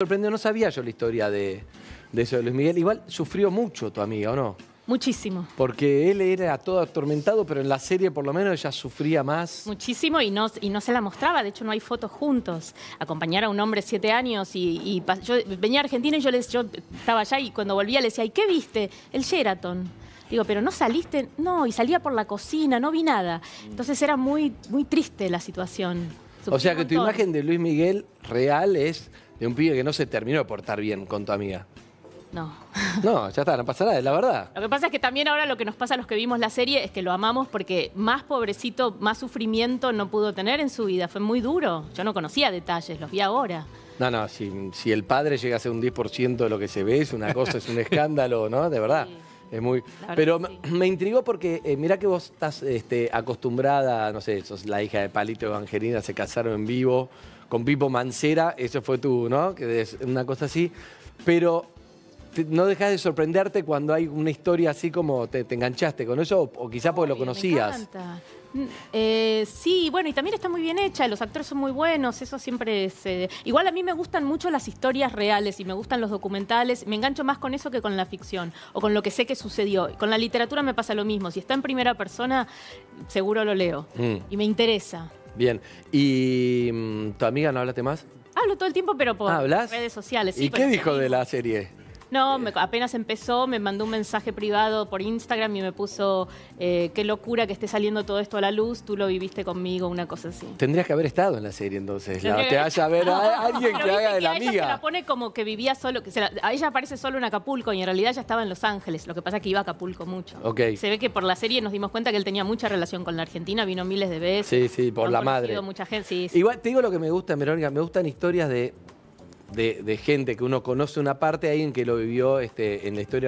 sorprendió, no sabía yo la historia de, eso de Luis Miguel. Igual sufrió mucho tu amiga, ¿o no? Muchísimo. Porque él era todo atormentado, pero en la serie por lo menos ella sufría más. Muchísimo y no, y no se la mostraba, de hecho no hay fotos juntos. Acompañar a un hombre siete años y, yo venía a Argentina y yo, les, yo estaba allá y cuando volvía le decía, ¿y qué viste? El Sheraton. Digo, pero no saliste, no, y salía por la cocina, no vi nada. Entonces era muy, muy triste la situación. o sea que tu imagen de Luis Miguel real es de un pibe que no se terminó de portar bien con tu amiga. No. No, ya está, no pasa nada, es la verdad. Lo que pasa es que también ahora lo que nos pasa a los que vimos la serie es que lo amamos porque más pobrecito, más sufrimiento no pudo tener en su vida. Fue muy duro. Yo no conocía detalles, los vi ahora. No, no, si, si el padre llega a ser un 10% de lo que se ve, es una cosa, es un escándalo, ¿no? De verdad. Es muy... Pero me intrigó porque eh, mira que vos estás este, acostumbrada, no sé, sos la hija de Palito Evangelina, se casaron en vivo con Pipo Mancera, eso fue tú, ¿no? Que es una cosa así. Pero no dejas de sorprenderte cuando hay una historia así como te, enganchaste con eso o, quizás quizá porque lo conocías. Me eh, sí, bueno, y también está muy bien hecha, los actores son muy buenos, eso siempre es... Eh, igual a mí me gustan mucho las historias reales y me gustan los documentales, me engancho más con eso que con la ficción o con lo que sé que sucedió. Con la literatura me pasa lo mismo, si está en primera persona, seguro lo leo mm. y me interesa. Bien, ¿y mm, tu amiga no hablate más? Hablo todo el tiempo, pero por ah, redes sociales. ¿Y qué dijo de la serie? No, eh, apenas empezó, me mandó un mensaje privado por Instagram y me puso, eh, qué locura que esté saliendo todo esto a la luz, tú lo viviste conmigo, una cosa así. Tendrías que haber estado en la serie entonces, que... te haya ver a alguien que haga de la amiga. Ella se la pone como que vivía solo, que a ella aparece solo en Acapulco y en realidad ya estaba en Los Ángeles, lo que pasa es que iba a Acapulco mucho. Se ve que por la serie nos dimos cuenta que él tenía mucha relación con la Argentina, vino miles de veces. Sí, sí, por la madre. Mucha gente, Igual te digo lo que me gusta, Verónica, me gustan historias de de, gente que uno conoce una parte, alguien que lo vivió este, en la historia.